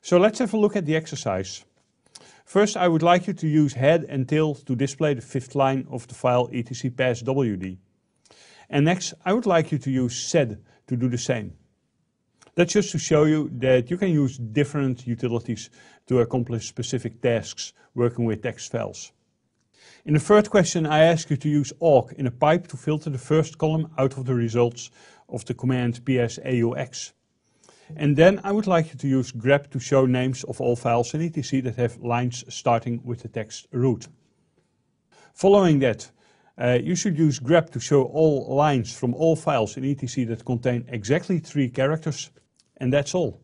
So let's have a look at the exercise. First, I would like you to use head and tail to display the fifth line of the file etc/passwd. And next, I would like you to use sed to do the same. That's just to show you that you can use different utilities to accomplish specific tasks working with text files. In the third question, I ask you to use awk in a pipe to filter the first column out of the results of the command psaux. And then I would like you to use grep to show names of all files in etc that have lines starting with the text root. Following that, uh, you should use grep to show all lines from all files in etc that contain exactly three characters, and that's all.